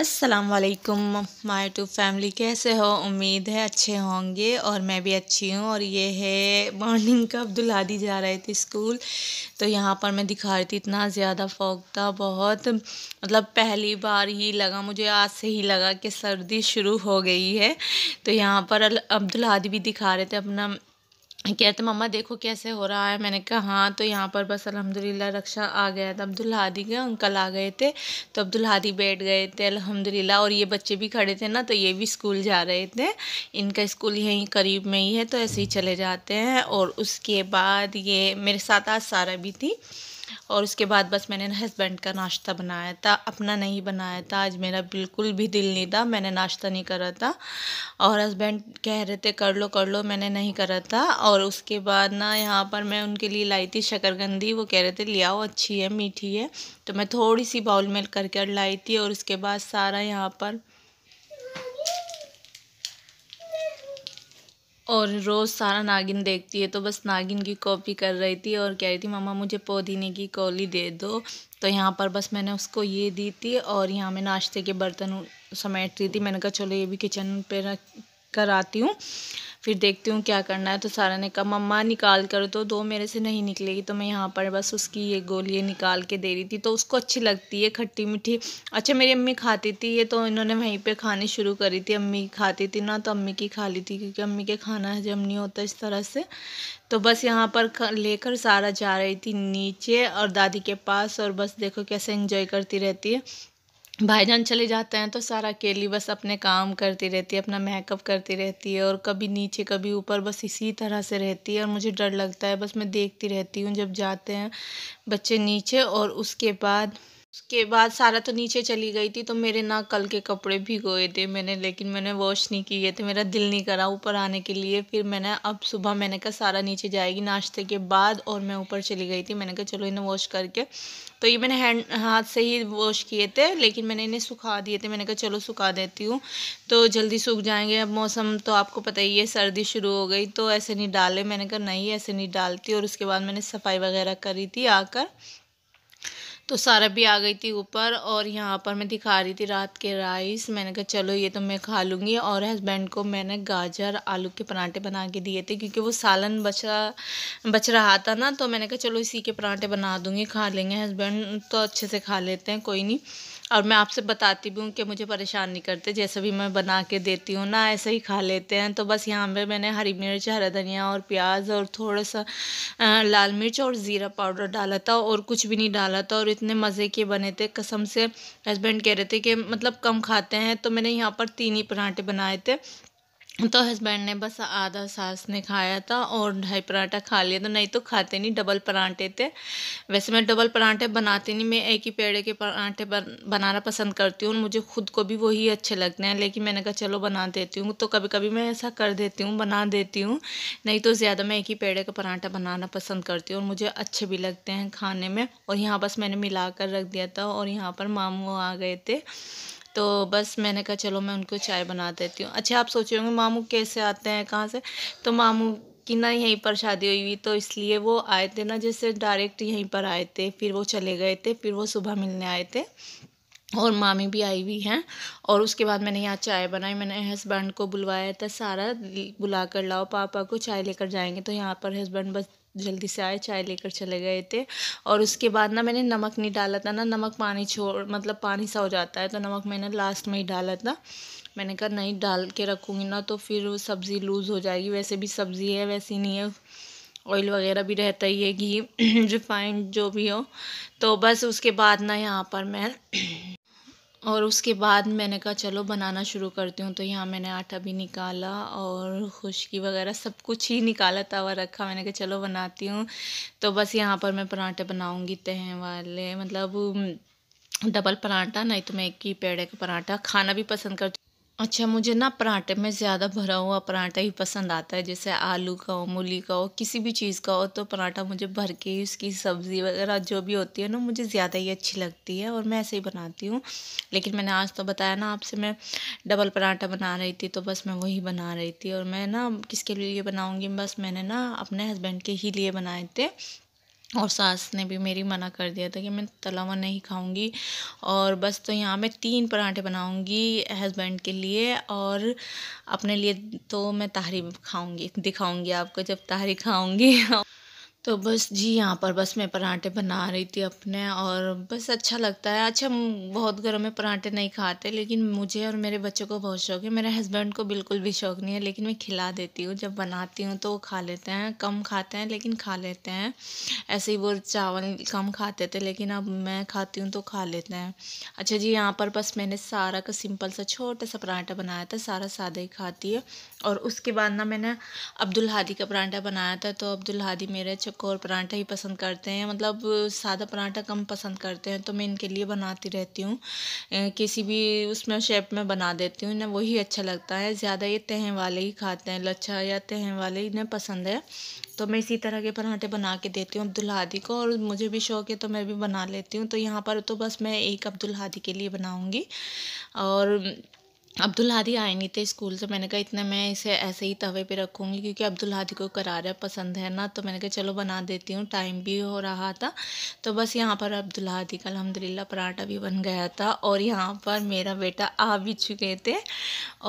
असलकम my to family कैसे हो उम्मीद है अच्छे होंगे और मैं भी अच्छी हूँ और ये है मॉर्निंग का अब्दुल हादी जा रहे थे स्कूल तो यहाँ पर मैं दिखा रही थी इतना ज़्यादा फॉग था बहुत मतलब पहली बार ही लगा मुझे आज से ही लगा कि सर्दी शुरू हो गई है तो यहाँ पर अब्दुल हादी भी दिखा रहे थे अपना कहते मम्मा देखो कैसे हो रहा है मैंने कहा हाँ तो यहाँ पर बस अल्हम्दुलिल्लाह रक्षा आ गया था तो अब्दुल हादी के अंकल आ गए थे तो अब्दुल हादी बैठ गए थे अल्हम्दुलिल्लाह और ये बच्चे भी खड़े थे ना तो ये भी स्कूल जा रहे थे इनका स्कूल यहीं करीब में ही है तो ऐसे ही चले जाते हैं और उसके बाद ये मेरे साथ आज सारा भी थी और उसके बाद बस मैंने हस्बैंड का नाश्ता बनाया था अपना नहीं बनाया था आज मेरा बिल्कुल भी दिल नहीं था मैंने नाश्ता नहीं करा था और हस्बैंड कह रहे थे कर लो कर लो मैंने नहीं करा था और उसके बाद ना यहाँ पर मैं उनके लिए लाई थी शकरगंदी वो कह रहे थे ले आओ अच्छी है मीठी है तो मैं थोड़ी सी बाउल में करके लाई थी और उसके बाद सारा यहाँ पर और रोज़ सारा नागिन देखती है तो बस नागिन की कॉपी कर रही थी और कह रही थी मामा मुझे पुदीने की कौली दे दो तो यहाँ पर बस मैंने उसको ये दी थी और यहाँ मैं नाश्ते के बर्तन समेट रही थी मैंने कहा चलो ये भी किचन पे रख कराती हूँ फिर देखती हूँ क्या करना है तो सारा ने कहा मम्मा निकाल कर तो दो मेरे से नहीं निकलेगी तो मैं यहाँ पर बस उसकी ये गोलियाँ निकाल के दे रही थी तो उसको अच्छी लगती है खट्टी मीठी अच्छा मेरी अम्मी खाती थी ये तो इन्होंने वहीं पर खानी शुरू करी थी अम्मी खाती थी ना तो अम्मी की खा ली थी क्योंकि अम्मी के खाना हजम नहीं होता इस तरह से तो बस यहाँ पर लेकर सारा जा रही थी नीचे और दादी के पास और बस देखो कैसे इंजॉय करती रहती है भाईजान चले जाते हैं तो सारा अकेली बस अपने काम करती रहती है अपना मेकअप करती रहती है और कभी नीचे कभी ऊपर बस इसी तरह से रहती है और मुझे डर लगता है बस मैं देखती रहती हूँ जब जाते हैं बच्चे नीचे और उसके बाद उसके बाद सारा तो नीचे चली गई थी तो मेरे ना कल के कपड़े भिगोए थे मैंने लेकिन मैंने वॉश नहीं किए थे मेरा दिल नहीं करा ऊपर आने के लिए फिर मैंने अब सुबह मैंने कहा सारा नीचे जाएगी नाश्ते के बाद और मैं ऊपर चली गई थी मैंने कहा चलो इन्हें वॉश करके तो ये मैंने हैंड हाथ से ही वॉश किए थे लेकिन मैंने इन्हें सुखा दिए थे मैंने कहा चलो सुखा देती हूँ तो जल्दी सूख जाएंगे अब मौसम तो आपको पता ही है सर्दी शुरू हो गई तो ऐसे नहीं डाले मैंने कहा नहीं ऐसे नहीं डालती और उसके बाद मैंने सफाई वगैरह करी थी आकर तो सारा भी आ गई थी ऊपर और यहाँ पर मैं दिखा रही थी रात के राइस मैंने कहा चलो ये तो मैं खा लूँगी और हस्बैंड को मैंने गाजर आलू के पराँठे बना के दिए थे क्योंकि वो सालन बचा बच रहा था ना तो मैंने कहा चलो इसी के पराँठे बना दूँगी खा लेंगे हस्बैंड तो अच्छे से खा लेते हैं कोई नहीं और मैं आपसे बताती भी हूँ कि मुझे परेशान नहीं करते जैसे भी मैं बना के देती हूँ ना ऐसे ही खा लेते हैं तो बस यहाँ पे मैंने हरी मिर्च हरा धनिया और प्याज और थोड़ा सा लाल मिर्च और ज़ीरा पाउडर डाला था और कुछ भी नहीं डाला था और इतने मज़े के बने थे कसम से हस्बैंड कह रहे थे कि मतलब कम खाते हैं तो मैंने यहाँ पर तीन ही पराठे बनाए थे तो हस्बैंड ने बस आधा सास ने खाया था और ढाई पराठा खा लिया था नहीं तो खाते नहीं डबल परांठे थे वैसे मैं डबल परांठे बनाती नहीं मैं एक ही पेड़े के परांठे बन, बनाना पसंद करती हूँ मुझे खुद को भी वही अच्छे लगते हैं लेकिन मैंने कहा चलो बना देती हूँ तो कभी कभी मैं ऐसा कर देती हूँ बना देती हूँ नहीं तो ज़्यादा मैं एक ही पेड़े का पराठा बनाना पसंद करती हूँ और मुझे अच्छे भी लगते हैं खाने में और यहाँ बस मैंने मिला कर रख दिया था और यहाँ पर मामू आ गए थे तो बस मैंने कहा चलो मैं उनको चाय बना देती हूँ अच्छा आप सोच रहे होंगे मामू कैसे आते हैं कहाँ से तो मामू कि ना यहीं पर शादी हुई हुई तो इसलिए वो आए थे ना जैसे डायरेक्ट यहीं पर आए थे फिर वो चले गए थे फिर वो सुबह मिलने आए थे और मामी भी आई हुई हैं और उसके बाद मैंने यहाँ चाय बनाई मैंने हस्बैंड को बुलवाया था सारा बुला कर लाओ पापा को चाय लेकर जाएंगे तो यहाँ पर हस्बैंड बस जल्दी से आए चाय लेकर चले गए थे और उसके बाद ना मैंने नमक नहीं डाला था ना नमक पानी छोड़ मतलब पानी सा हो जाता है तो नमक मैंने लास्ट में ही डाला था मैंने कहा नहीं डाल के रखूँगी ना तो फिर सब्ज़ी लूज़ हो जाएगी वैसे भी सब्ज़ी है वैसी नहीं है ऑयल वगैरह भी रहता ही है घी रिफाइंड जो भी हो तो बस उसके बाद ना यहाँ पर मैं और उसके बाद मैंने कहा चलो बनाना शुरू करती हूँ तो यहाँ मैंने आटा भी निकाला और खुश्की वगैरह सब कुछ ही निकाला तवा रखा मैंने कहा चलो बनाती हूँ तो बस यहाँ पर मैं पराठे बनाऊँगी तह वाले मतलब डबल पराठा नहीं तो मैं एक ही पेड़े का पराठा खाना भी पसंद करती अच्छा मुझे ना पराठे में ज़्यादा भरा हुआ पराठा ही पसंद आता है जैसे आलू का हो मूली का हो किसी भी चीज़ का हो तो पराठा मुझे भर के ही उसकी सब्ज़ी वगैरह जो भी होती है ना मुझे ज़्यादा ही अच्छी लगती है और मैं ऐसे ही बनाती हूँ लेकिन मैंने आज तो बताया ना आपसे मैं डबल पराठा बना रही थी तो बस मैं वही बना रही थी और मैं ना किसके लिए बनाऊँगी बस मैंने ना अपने हस्बैंड के ही लिए बनाए थे और सास ने भी मेरी मना कर दिया था कि मैं तला हुआ नहीं खाऊंगी और बस तो यहाँ मैं तीन पराठे बनाऊंगी हस्बैंड के लिए और अपने लिए तो मैं ताहरी खाऊंगी दिखाऊंगी आपको जब तहरी खाऊंगी तो बस जी यहाँ पर बस मैं पराठे बना रही थी अपने और बस अच्छा लगता है अच्छा हम बहुत घरों में पराठे नहीं खाते लेकिन मुझे और मेरे बच्चों को बहुत शौक है मेरे हस्बैंड को बिल्कुल भी शौक नहीं है लेकिन मैं खिला देती हूँ जब बनाती हूँ तो वो खा लेते हैं कम खाते हैं लेकिन खा लेते हैं ऐसे ही वो चावल कम खाते थे लेकिन अब मैं खाती हूँ तो खा लेते हैं अच्छा जी यहाँ पर बस मैंने सारा का सिंपल सा छोटा सा पराठा बनाया था सारा सादा ही खाती है और उसके बाद ना मैंने अब्दुल हादी का परांठा बनाया था तो अब्दुल हादी मेरे चकोर परांठा ही पसंद करते हैं मतलब सादा परांठा कम पसंद करते हैं तो मैं इनके लिए बनाती रहती हूँ किसी भी उसमें शेप में बना देती हूँ इन्हें वही अच्छा लगता है ज़्यादा ये तह वाले ही खाते हैं लच्छा या तह वाले इन्हें पसंद है तो मैं इसी तरह के परांठे बना के देती हूँ अब्दुल हादी को और मुझे भी शौक है तो मैं भी बना लेती हूँ तो यहाँ पर तो बस मैं एक अब्दुल हादी के लिए बनाऊँगी और अब्दुल हादी आए नहीं थे स्कूल से तो मैंने कहा इतने मैं इसे ऐसे ही तवे पे रखूँगी क्योंकि अब्दुल हादी को करारा पसंद है ना तो मैंने कहा चलो बना देती हूँ टाइम भी हो रहा था तो बस यहाँ पर अब्दुल हादी का अलहमदिल्ला पराठा भी बन गया था और यहाँ पर मेरा बेटा आ भी चुके थे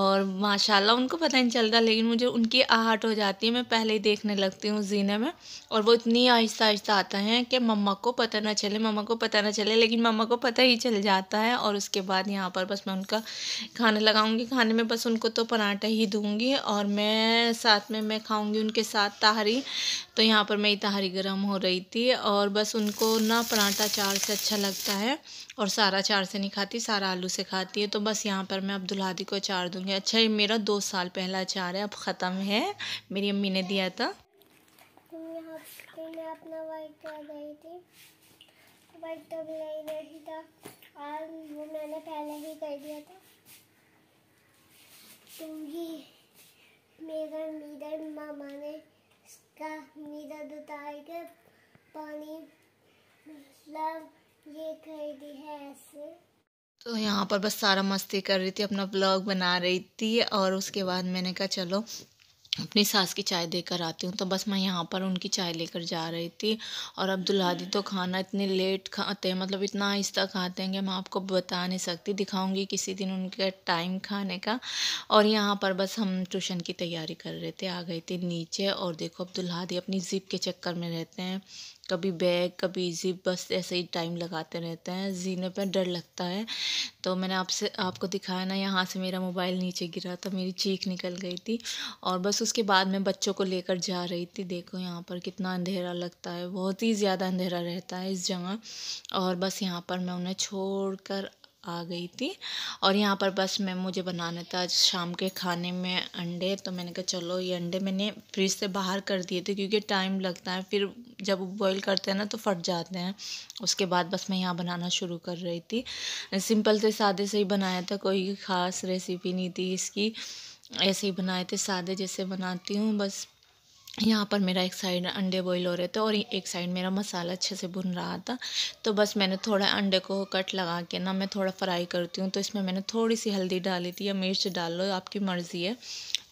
और माशाल्लाह उनको पता नहीं चलता लेकिन मुझे उनकी आहट हो जाती है मैं पहले ही देखने लगती हूँ जीने में और वो इतनी आहिस्ता आहिस्ता आता है कि मम्मा को पता ना चले मम्मा को पता ना चले लेकिन मम्मा को पता ही चल जाता है और उसके बाद यहाँ पर बस मैं उनका खाने लगाऊंगी खाने में बस उनको तो पराठा ही दूंगी और मैं साथ में मैं खाऊंगी उनके साथ ताहरी तो यहाँ पर मेरी ताहरी गर्म हो रही थी और बस उनको ना पराठा चार से अच्छा लगता है और सारा चार से नहीं खाती सारा आलू से खाती है तो बस यहाँ पर मैं अब्दुल हादी को अचार दूँगी अच्छा ये मेरा दो साल पहला अचार है अब ख़त्म है मेरी अम्मी ने दिया था तो भी नहीं रही था और वो मैंने पहले ही कर दिया था दूंगी मेरा मिरर मामा ने इसका मिरर उतार के पानी मतलब ये कर है ऐसे तो यहाँ पर बस सारा मस्ती कर रही थी अपना ब्लॉग बना रही थी और उसके बाद मैंने कहा चलो अपनी सास की चाय देकर आती हूँ तो बस मैं यहाँ पर उनकी चाय लेकर जा रही थी और अब दुल्हादी तो खाना इतने लेट खाते हैं मतलब इतना आहिस्ता खाते हैं कि मैं आपको बता नहीं सकती दिखाऊंगी किसी दिन उनके टाइम खाने का और यहाँ पर बस हम ट्यूशन की तैयारी कर रहे थे आ गए थे नीचे और देखो अब दुल्हादी अपनी जिप के चक्कर में रहते हैं कभी बैग कभी ज़िप बस ऐसे ही टाइम लगाते रहते हैं जीने पर डर लगता है तो मैंने आपसे आपको दिखाया ना यहाँ से मेरा मोबाइल नीचे गिरा था मेरी चीख निकल गई थी और बस उसके बाद मैं बच्चों को लेकर जा रही थी देखो यहाँ पर कितना अंधेरा लगता है बहुत ही ज़्यादा अंधेरा रहता है इस जगह और बस यहाँ पर मैं उन्हें छोड़ कर आ गई थी और यहाँ पर बस मैं मुझे बनाना था आज शाम के खाने में अंडे तो मैंने कहा चलो ये अंडे मैंने फ्रिज से बाहर कर दिए थे क्योंकि टाइम लगता है फिर जब बॉईल करते हैं ना तो फट जाते हैं उसके बाद बस मैं यहाँ बनाना शुरू कर रही थी सिंपल से सादे से ही बनाया था कोई ख़ास रेसिपी नहीं थी इसकी ऐसे ही बनाए थे सादे जैसे बनाती हूँ बस यहाँ पर मेरा एक साइड अंडे बॉईल हो रहे थे और एक साइड मेरा मसाला अच्छे से भुन रहा था तो बस मैंने थोड़ा अंडे को कट लगा के ना मैं थोड़ा फ्राई करती हूँ तो इसमें मैंने थोड़ी सी हल्दी डाली थी या मिर्च डाल लो आपकी मर्ज़ी है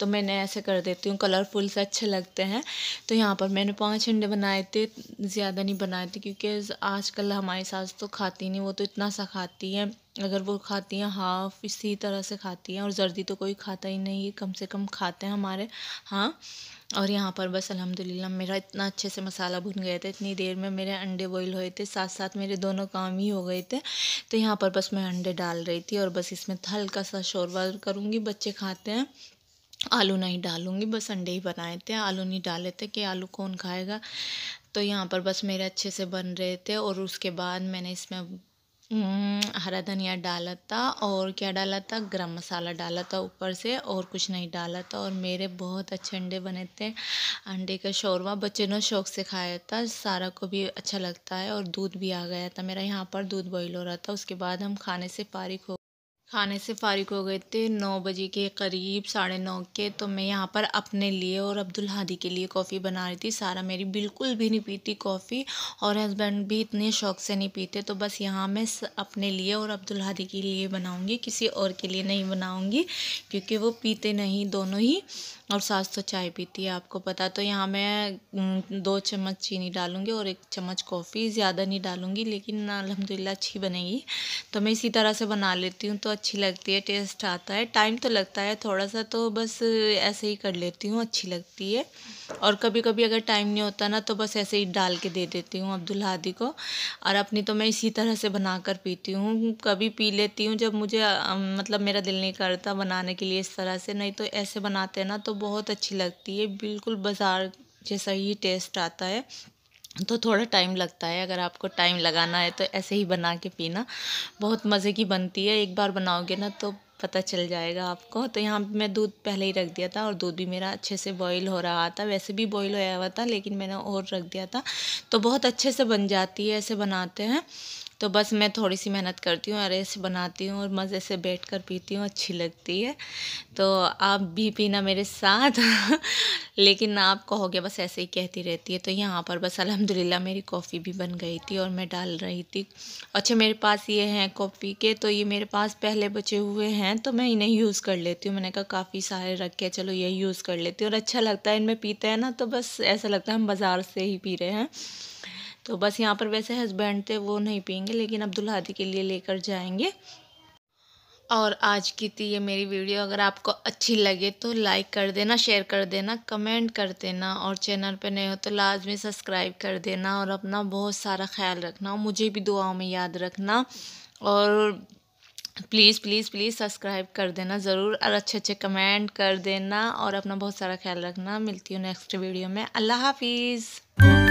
तो मैंने ऐसे कर देती हूँ कलरफुल से अच्छे लगते हैं तो यहाँ पर मैंने पाँच अंडे बनाए थे ज़्यादा नहीं बनाए थे क्योंकि आजकल हमारी सास तो खाती नहीं वो तो इतना सा खाती है अगर वो खाती हैं हाफ इसी तरह से खाती हैं और जर्दी तो कोई खाता ही नहीं कम से कम खाते हैं हमारे हाँ और यहाँ पर बस अल्हम्दुलिल्लाह मेरा इतना अच्छे से मसाला भुन गया था इतनी देर में मेरे अंडे बॉईल हुए थे साथ साथ मेरे दोनों काम ही हो गए थे तो यहाँ पर बस मैं अंडे डाल रही थी और बस इसमें हल्का सा शोरबा करूँगी बच्चे खाते हैं आलू नहीं डालूँगी बस अंडे ही बनाए थे आलू नहीं डाले थे कि आलू कौन खाएगा तो यहाँ पर बस मेरे अच्छे से बन रहे थे और उसके बाद मैंने इसमें हम्म, हरा धनिया डाला था और क्या डाला था गरम मसाला डाला था ऊपर से और कुछ नहीं डाला था और मेरे बहुत अच्छे अंडे बने थे अंडे का शोरवा बच्चे ने शौक से खाया था सारा को भी अच्छा लगता है और दूध भी आ गया था मेरा यहाँ पर दूध बॉईल हो रहा था उसके बाद हम खाने से फारिक हो खाने से फ़ारिग हो गए थे नौ बजे के करीब साढ़े नौ के तो मैं यहाँ पर अपने लिए और अब्दुल हादी के लिए कॉफ़ी बना रही थी सारा मेरी बिल्कुल भी नहीं पीती कॉफ़ी और हस्बैंड भी इतने शौक से नहीं पीते तो बस यहाँ मैं अपने लिए और अब्दुल हादी के लिए बनाऊँगी किसी और के लिए नहीं बनाऊँगी क्योंकि वो पीते नहीं दोनों ही और सास तो चाय पीती है आपको पता तो यहाँ मैं दो चम्मच चीनी डालूँगी और एक चम्मच कॉफ़ी ज़्यादा नहीं डालूँगी लेकिन अलहमदिल्ला अच्छी बनेगी तो मैं इसी तरह से बना लेती हूँ तो अच्छी लगती है टेस्ट आता है टाइम तो लगता है थोड़ा सा तो बस ऐसे ही कर लेती हूँ अच्छी लगती है और कभी कभी अगर टाइम नहीं होता ना तो बस ऐसे ही डाल के दे देती हूँ अब्दुल हादी को और अपनी तो मैं इसी तरह से बना कर पीती हूँ कभी पी लेती हूँ जब मुझे मतलब मेरा दिल नहीं करता बनाने के लिए इस तरह से नहीं तो ऐसे बनाते हैं ना तो बहुत अच्छी लगती है बिल्कुल बाज़ार जैसा ही टेस्ट आता है तो थोड़ा टाइम लगता है अगर आपको टाइम लगाना है तो ऐसे ही बना के पीना बहुत मज़े की बनती है एक बार बनाओगे ना तो पता चल जाएगा आपको तो यहाँ मैं दूध पहले ही रख दिया था और दूध भी मेरा अच्छे से बॉईल हो रहा था वैसे भी बॉईल होया हुआ था लेकिन मैंने और रख दिया था तो बहुत अच्छे से बन जाती है ऐसे बनाते हैं तो बस मैं थोड़ी सी मेहनत करती हूँ अरे से बनाती हूँ और मज़े से बैठ कर पीती हूँ अच्छी लगती है तो आप भी पीना मेरे साथ लेकिन आप कहोगे बस ऐसे ही कहती रहती है तो यहाँ पर बस अलहमदिल्ला मेरी कॉफ़ी भी बन गई थी और मैं डाल रही थी अच्छा मेरे पास ये हैं कॉफ़ी के तो ये मेरे पास पहले बचे हुए हैं तो मैं इन्हें यूज़ कर लेती हूँ मैंने कहा काफ़ी सारे रखे के चलो यही यूज़ कर लेती हूँ और अच्छा लगता है इनमें पीते हैं ना तो बस ऐसा लगता है हम बाज़ार से ही पी रहे हैं तो बस यहाँ पर वैसे हस्बैंड थे वो नहीं पियेंगे लेकिन अब हादी के लिए लेकर जाएंगे और आज की थी ये मेरी वीडियो अगर आपको अच्छी लगे तो लाइक कर देना शेयर कर देना कमेंट कर देना और चैनल पे नए हो तो लाजमी सब्सक्राइब कर देना और अपना बहुत सारा ख्याल रखना और मुझे भी दुआओं में याद रखना और प्लीज़ प्लीज़ प्लीज़ सब्सक्राइब कर देना ज़रूर और अच्छे अच्छे कमेंट कर देना और अपना बहुत सारा ख्याल रखना मिलती हूँ नेक्स्ट वीडियो में अल्लाह हाफिज़